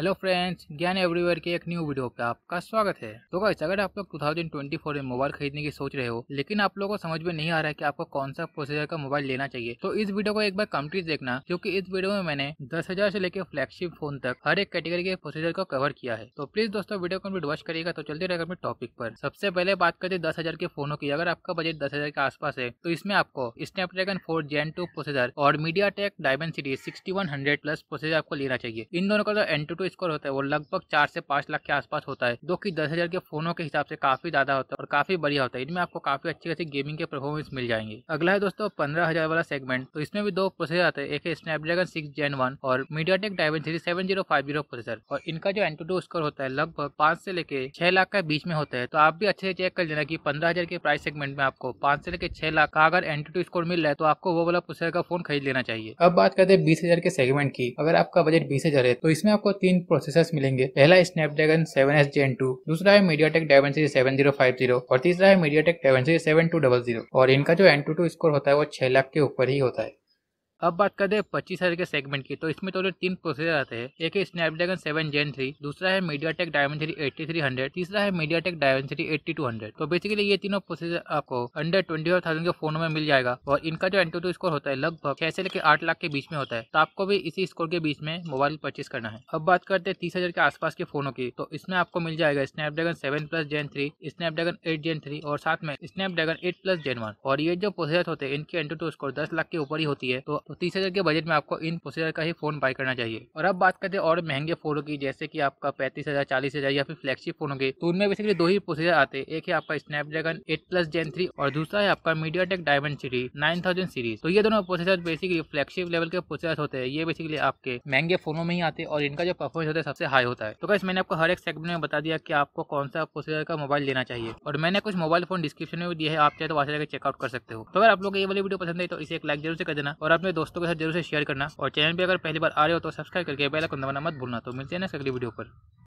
hello friends ज्ञान everywhere के एक न्यू वीडियो पे आपका स्वागत है तो गाइस अगर आप लोग 2024 में मोबाइल खरीदने की सोच रहे हो लेकिन आप लोगों को समझ में नहीं आ रहा है कि आपको कौन सा प्रोसेसर का मोबाइल लेना चाहिए तो इस वीडियो को एक बार कम्प्लीट देखना क्योंकि इस वीडियो में मैंने दस हजार से लेकर फ्लैगशिप फोन तक हर एक कैटेगरी के प्रोसेसर को कवर किया है तो प्लीज दोस्तों वीडियो कम्प्लीट वॉच करिएगा तो चलते रहेगा अपने टॉपिक पर सबसे पहले बात करते दस हजार के फोनों की अगर आपका बजट दस हजार के आसपास है तो इसमें आपको Snapdragon four Gen two processor और MediaTek Dimensity sixty one hundred plus processor आपको लेना चाहिए इन दोनों का जो एन टू स्कोर होता है वो लगभग चार से पाँच लाख के आसपास होता है जो कि दस हजार के फोनों के हिसाब से काफी ज्यादा होता है और काफी बढ़िया होता है इनमें आपको काफी अच्छी अच्छी गेमिंग के परफॉर्मेंस मिल जाएंगे अगला है दोस्तों पंद्रह हजार वाला सेगमेंट तो इसमें भी दो प्रोसेसर आते हैं एक है स्नैपड्रैगन सिक्स जेन वन और मीडिया टेक डायवन three seven zero five zero processor और इनका जो एंटू स्कोर होता है लगभग पांच से लेके छह लाख के बीच में होता है तो आप भी अच्छे से चेक कर लेना की पंद्रह हजार के प्राइस सेगमेंट में आपको पांच से लेकर छह लाख का अगर एंटू स्कोर मिल रहा है तो आपको वो वाला प्रोसेसर का फोन खरीद लेना चाहिए अब बात करते हैं बीस हजार के सेगमेंट की अगर आपका बजट बीस हजार है तो इसमें आपको तीन तीन प्रोसेसर मिलेंगे पहला snap Snapdragon seven S Gen two दूसरा है MediaTek C seven zero five zero और तीसरा है MediaTek C seven two double zero और इनका जो एन टू टू स्कोर होता है वो छह लाख के ऊपर ही होता है अब बात हैं पच्चीस हजार के सेगमेंट की तो इसमें टोटल तो तीन प्रोसेसर आते हैं एक है स्नैपड्रैगन सेवन जेन थ्री दूसरा है MediaTek diamond three eighty three hundred तीसरा है MediaTek diamond three eighty two hundred तो बेसिकली ये तीनों प्रोसेसर आपको अंडर ट्वेंटी फाइव थाउजेंड के फोन में मिल जाएगा और इनका जो एंटी स्कोर होता है लगभग छह से लेकर आठ लाख के बीच में होता है तो आपको भी इसी स्कोर के बीच में मोबाइल परचेज करना है अब बात करते हैं तीस हजार के आसपास के फोनों की तो इसमें आपको मिल जाएगा Snapdragon seven plus Gen three Snapdragon eight Gen three और साथ में Snapdragon eight plus Gen one और ये जो प्रोसेसर होते हैं इनकी एंटी स्कोर दस लाख के ऊपर ही होती है तो तो तीस हज़ार के बजट में आपको इन प्रोसेसर का ही फ़ोन बाय करना चाहिए और अब बात करते हैं और महंगे फ़ोनों की जैसे कि आपका पैंतीस हज़ार चालीस हज़ार या फिर फ्लैगशिप फ़ोन होंगे तो उनमें बेसिकली दो ही प्रोसेसर आते हैं एक है आपका Snapdragon eight plus Gen three और दूसरा है आपका MediaTek diamond series nine thousand series तो ये दोनों प्रोसेसर बेसिकली फ्लैगशिप लेवल के प्रोसेसर होते हैं ये बेसिकली आपके महंगे फ़ोनों में ही आते हैं और इनका जो परफॉर्मेंस होता है सबसे हाई होता है तो कैसे मैंने आपको हर एक सेगमेंट में बता दिया कि आपको कौन सा प्रोसेसर का मोबाइल लेना चाहिए और मैंने कुछ मोबाइल फोन डिस्क्रिप्शन में भी दिया है आप चाहे तो वहाँ से जाकर चेकआउट कर सकते हो तो अगर आप लोग ये वाली वीडियो पसंद है तो इसे एक लाइक जरूर से कर देना और अपने दोस्तों के साथ जरूर से शेयर करना और चैनल पर अगर पहली बार आ रहे हो तो सब्सक्राइब करके बेल आइकन दबाना मत भूलना तो मिलते हैं ना अगली वीडियो पर